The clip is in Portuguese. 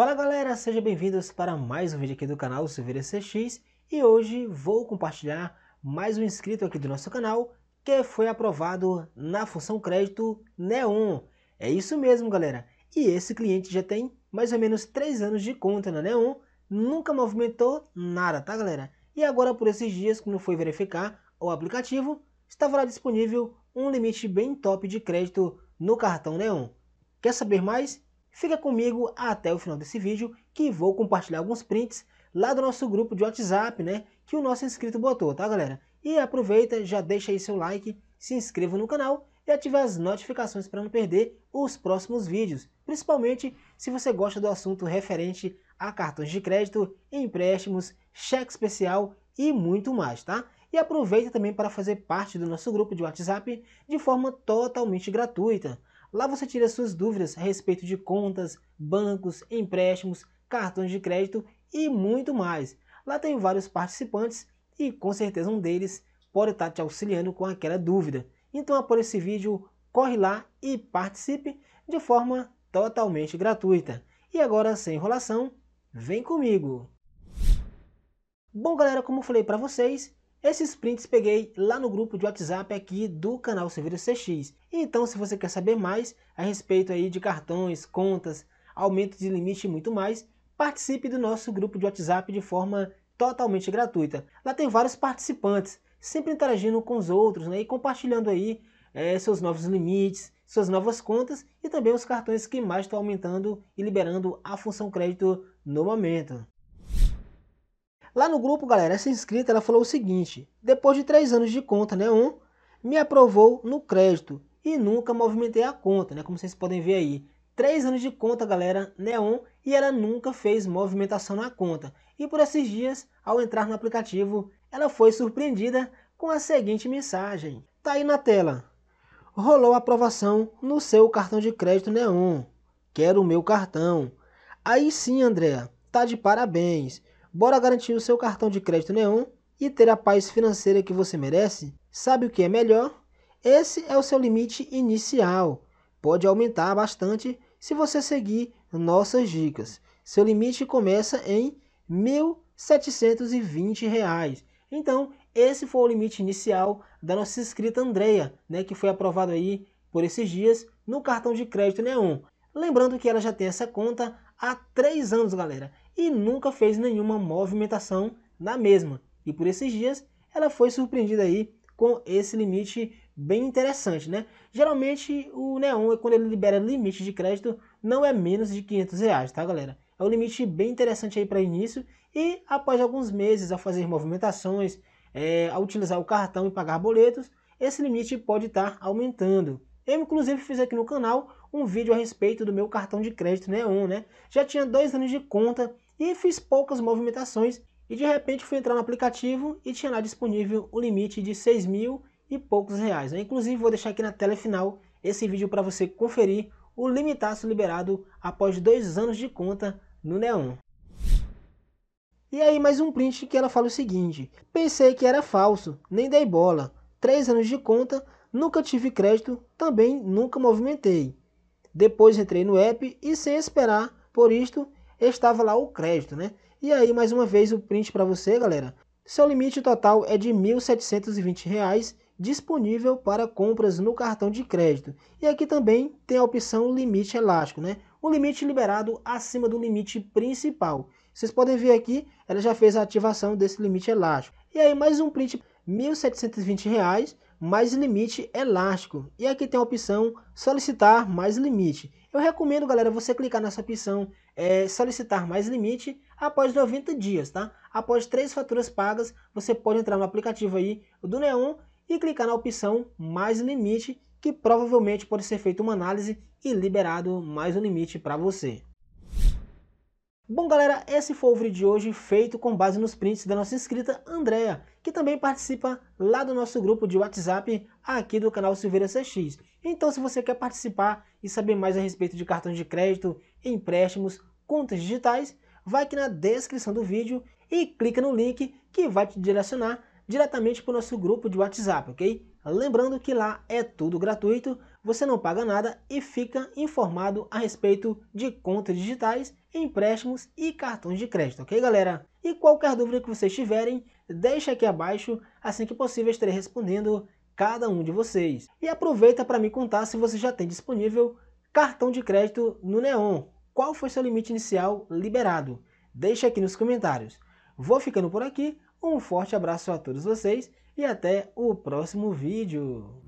Fala galera, sejam bem-vindos para mais um vídeo aqui do canal Silveira CX e hoje vou compartilhar mais um inscrito aqui do nosso canal que foi aprovado na função crédito Neon. É isso mesmo galera, e esse cliente já tem mais ou menos 3 anos de conta na Neon, nunca movimentou nada, tá galera? E agora por esses dias, quando foi verificar o aplicativo, estava lá disponível um limite bem top de crédito no cartão Neon. Quer saber mais? Fica comigo até o final desse vídeo que vou compartilhar alguns prints lá do nosso grupo de WhatsApp, né? Que o nosso inscrito botou, tá galera? E aproveita, já deixa aí seu like, se inscreva no canal e ative as notificações para não perder os próximos vídeos, principalmente se você gosta do assunto referente a cartões de crédito, empréstimos, cheque especial e muito mais, tá? E aproveita também para fazer parte do nosso grupo de WhatsApp de forma totalmente gratuita. Lá você tira suas dúvidas a respeito de contas, bancos, empréstimos, cartões de crédito e muito mais. Lá tem vários participantes e com certeza um deles pode estar te auxiliando com aquela dúvida. Então, após esse vídeo, corre lá e participe de forma totalmente gratuita. E agora, sem enrolação, vem comigo! Bom, galera, como eu falei para vocês, esses prints peguei lá no grupo de WhatsApp aqui do canal Silveiro CX. Então, se você quer saber mais a respeito aí de cartões, contas, aumento de limite e muito mais, participe do nosso grupo de WhatsApp de forma totalmente gratuita. Lá tem vários participantes, sempre interagindo com os outros né, e compartilhando aí é, seus novos limites, suas novas contas e também os cartões que mais estão aumentando e liberando a função crédito no momento. Lá no grupo, galera, essa inscrita ela falou o seguinte: depois de três anos de conta, né? Um, me aprovou no crédito e nunca movimentei a conta, né? Como vocês podem ver aí. Três anos de conta, galera, Neon, né, e ela nunca fez movimentação na conta. E por esses dias, ao entrar no aplicativo, ela foi surpreendida com a seguinte mensagem. Tá aí na tela. Rolou aprovação no seu cartão de crédito Neon. Né, Quero o meu cartão. Aí sim, Andrea, tá de parabéns. Bora garantir o seu cartão de crédito Neon e ter a paz financeira que você merece? Sabe o que é melhor? Esse é o seu limite inicial. Pode aumentar bastante se você seguir nossas dicas. Seu limite começa em R$ 1.720. Reais. Então, esse foi o limite inicial da nossa inscrita Andrea, né, que foi aprovado aí por esses dias no cartão de crédito Neon. Lembrando que ela já tem essa conta há três anos, galera, e nunca fez nenhuma movimentação na mesma. E por esses dias ela foi surpreendida aí com esse limite bem interessante, né? Geralmente o Neon, quando ele libera limite de crédito, não é menos de 500 reais, tá galera? É um limite bem interessante aí para início e após alguns meses a fazer movimentações, é, a utilizar o cartão e pagar boletos, esse limite pode estar tá aumentando. Eu inclusive fiz aqui no canal um vídeo a respeito do meu cartão de crédito Neon, né, né? Já tinha dois anos de conta e fiz poucas movimentações e de repente fui entrar no aplicativo e tinha lá disponível o limite de 6 mil e poucos reais. Né? Inclusive vou deixar aqui na tela final esse vídeo para você conferir o limitaço liberado após dois anos de conta no Neon. E aí mais um print que ela fala o seguinte, pensei que era falso, nem dei bola, três anos de conta, nunca tive crédito, também nunca movimentei. Depois entrei no app e sem esperar por isto, estava lá o crédito, né? E aí, mais uma vez, o print para você, galera. Seu limite total é de R$ 1.720, disponível para compras no cartão de crédito. E aqui também tem a opção limite elástico, né? O limite liberado acima do limite principal. Vocês podem ver aqui, ela já fez a ativação desse limite elástico. E aí, mais um print R$ 1.720 mais limite elástico. E aqui tem a opção solicitar mais limite. Eu recomendo, galera, você clicar nessa opção é, solicitar mais limite após 90 dias, tá? Após três faturas pagas, você pode entrar no aplicativo aí do Neon e clicar na opção mais limite, que provavelmente pode ser feita uma análise e liberado mais um limite para você. Bom galera, esse foi o vídeo de hoje feito com base nos prints da nossa inscrita Andrea que também participa lá do nosso grupo de WhatsApp aqui do canal Silveira CX. Então, se você quer participar e saber mais a respeito de cartões de crédito, empréstimos, contas digitais, vai aqui na descrição do vídeo e clica no link que vai te direcionar diretamente para o nosso grupo de WhatsApp, ok? Lembrando que lá é tudo gratuito você não paga nada e fica informado a respeito de contas digitais, empréstimos e cartões de crédito, ok galera? E qualquer dúvida que vocês tiverem, deixa aqui abaixo, assim que possível estarei respondendo cada um de vocês. E aproveita para me contar se você já tem disponível cartão de crédito no Neon. Qual foi seu limite inicial liberado? Deixa aqui nos comentários. Vou ficando por aqui, um forte abraço a todos vocês e até o próximo vídeo.